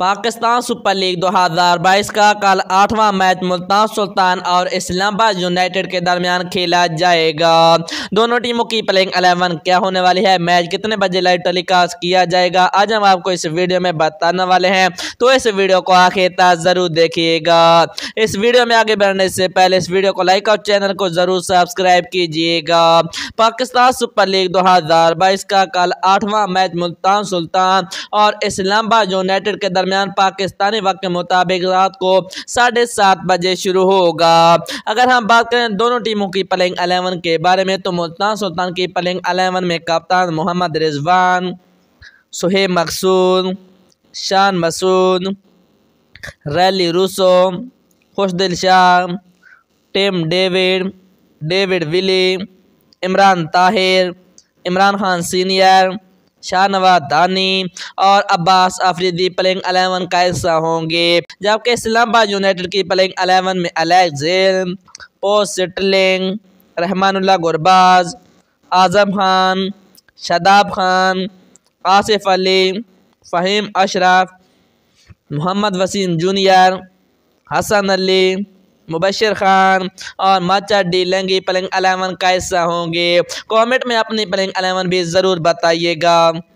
Pakistan super league 2022 का कल आठवां मैच मुल्तान सुल्तान और इस्लामाबाद यूनाइटेड के दरमियान खेला जाएगा दोनों टीमों की प्लेइंग अलेवन क्या होने वाली है मैच कितने बजे लाइव टेलीकास्ट किया जाएगा आज हम आपको इस वीडियो में बताने वाले हैं तो इस वीडियो को आखिर तक ज़रूर देखिएगा इस वीडियो में आगे बढ़ने से पहले इस वीडियो को लाइक और चैनल को ज़रूर सब्सक्राइब कीजिएगा पाकिस्तान सुपर लीग दो का कल आठवां मैच मुल्तान सुल्तान और इस्लामाबाद यूनाइटेड के दरमियान दरमियान पाकिस्तानी वक्त के मुताबिक रात को साढ़े सात बजे शुरू होगा अगर हम बात करें दोनों टीमों की प्लेइंग अलेवन के बारे में तो मुल्तान सुल्तान की प्लेइंग अलेवन में कप्तान Mohammad Rizwan Suhaib Maqsood Shan Masood Rilee Rossouw Khushdil Shah Tim David David Willey Imran Tahir Imran Khan senior Shahnawaz Dahani और अब्बास अफरीदी प्लेइंग अलेवन का हिस्सा होंगे जबकि इस्लामाबाद यूनाइटेड की प्लेइंग अलेवन में Alex Hales Paul Stirling Rahmanullah Gurbaz Azam Khan Shadab Khan Asif Ali Faheem Ashraf Mohammad Wasim junior Hasan Ali Mubasir Khan और माचा डी लेंगी प्लेइंग अलेवन कैसा होंगे कमेंट में अपनी प्लेइंग अलेवन भी ज़रूर बताइएगा